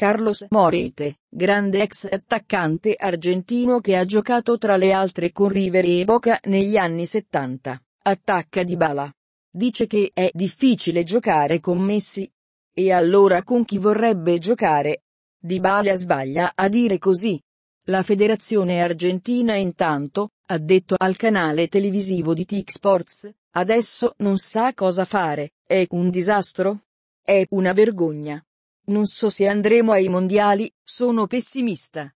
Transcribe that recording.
Carlos Morete, grande ex attaccante argentino che ha giocato tra le altre con River e Boca negli anni 70, attacca di Bala. Dice che è difficile giocare con Messi. E allora con chi vorrebbe giocare? Di Bala sbaglia a dire così. La federazione argentina intanto, ha detto al canale televisivo di TIC Sports, adesso non sa cosa fare, è un disastro? È una vergogna. Non so se andremo ai mondiali, sono pessimista.